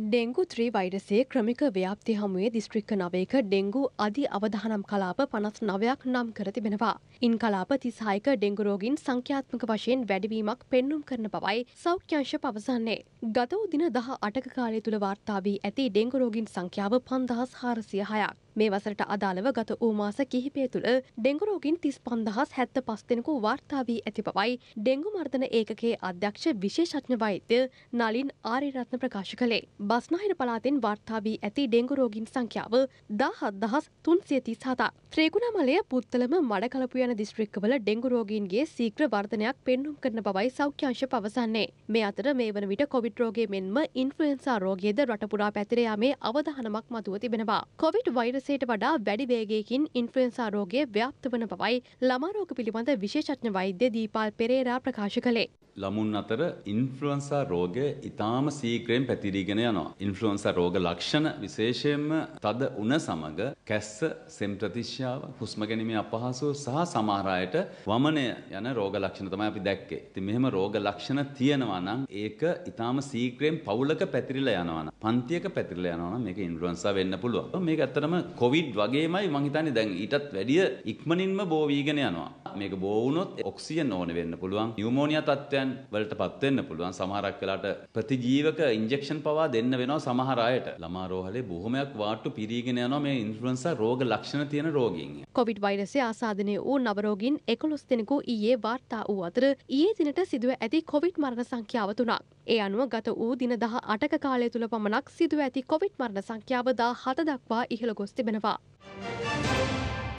Dengue three වෛරසේ ක්‍රමික ව්‍යාප්ති හමුවේ දිස්ත්‍රික්ක නවයක dengue අධි අවධානම් කලාප පනස් නවයක් නම් කර තිබෙනවා. ඉන් කලාප තිසායක ඩෙංගුරෝගින් සංඛ්‍යාත්මක වශයෙන් වැඩවීමක් පෙන්නුම් කරන බවයි සෞඛ්‍යංශ පවසන්නේ. ගතවු දින දහ අටක කාලය තුළ වාර්තා වී ඇති ඩෙංගුරෝගින් සංඛ්‍යාව පන්දහස් හාරසිය හයක්. මේ වසරට අදාළව ගත වූ මාස කිහිපය තුළ ඩෙංගු රෝගීන් 35000 75 දෙනෙකු වාර්තා වී ඇති බවයි ඩෙංගු මර්ධන ඒකකයේ අධ්‍යක්ෂ විශේෂඥ වෛද්‍ය නලින් ආරියරත්න ප්‍රකාශ කළේ. බස්නාහිර පළාතෙන් වාර්තා වී ඇති ඩෙංගු රෝගීන් සංඛ්‍යාව 17337. ත්‍රිකුණාමලය පුත්තලම මඩකලපු යන දිස්ත්‍රික්කවල ඩෙංගු රෝගීන්ගේ සීඝ්‍ර වර්ධනයක් පෙන්වුම් කරන බවයි සෞඛ්‍යාංශ පවසන්නේ. මේ අතර මේ වන විට කොවිඩ් රෝගය මෙන්ම ඉන්ෆ්ලුවෙන්සා රෝගයද රට පුරා පැතිර යාමේ අවධානමක් මතුව තිබෙනවා. කොවිඩ් වෛරස් පෙරසයට වඩා වැඩි වේගයකින් ඉන්ෆ්ලුවෙන්සා රෝගය ව්‍යාප්ත වන බවයි ළමා රෝග පිළිබඳ විශේෂඥ වෛද්‍ය දීපාල් පෙරේරා ප්‍රකාශ කළේ. ළමුන් අතර ඉන්ෆ්ලුවන්සා රෝගය ඉතාම සීක්‍රයෙන් පැතිරීගෙන යනවා. ඉන්ෆ්ලුවන්සා රෝග ලක්ෂණ විශේෂයෙන්ම තද උණ සමග කැස්ස, සෙම්ප්‍රතිශ්‍යාව, හුස්ම ගැනීමේ අපහසුව සහ සමහර අයට වමනය යන රෝග ලක්ෂණ තමයි අපි දැක්කේ. ඉතින් මෙහෙම රෝග ලක්ෂණ තියෙනවා නම් ඒක ඉතාම සීක්‍රයෙන් පවුලක පැතිරිලා යනවා නම්, පන්තියක පැතිරිලා යනවා නම් මේක ඉන්ෆ්ලුවන්සා වෙන්න පුළුවන්. මේක ඇත්තටම කොවිඩ් වගේමයි මං හිතන්නේ දැන් ඊටත් වැඩිය ඉක්මනින්ම බෝ වීගෙන යනවා. මේක බෝ වුණොත් ඔක්සිජන් ඕන වෙන්න පුළුවන් නියුමෝනියා තත්ත්වයන් වලට පත් වෙන්න පුළුවන් සමහරක් වෙලාට ප්‍රතිජීවක ඉන්ජෙක්ෂන් පවා දෙන්න වෙනවා සමහර අයට ළමා රෝහලේ බොහොමයක් වාට්ටු පිරීගෙන යනවා මේ ඉන්ෆ්ලුවෙන්සා රෝග ලක්ෂණ තියෙන රෝගීන් කොවිඩ් වෛරසය ආසාදනය වූ නවරෝගින් 11 දෙනෙකු ඊයේ වාර්තා වූ අතර ඊයේ දිනට සිදුව ඇති කොවිඩ් මරණ සංඛ්‍යාව තුනක් ඒ අනුව ගත වූ දින දහ අටක කාලය තුළ පමණක් සිදුව ඇති කොවිඩ් මරණ සංඛ්‍යාව දා හත දක්වා ඉහළ ගොස් තිබෙනවා.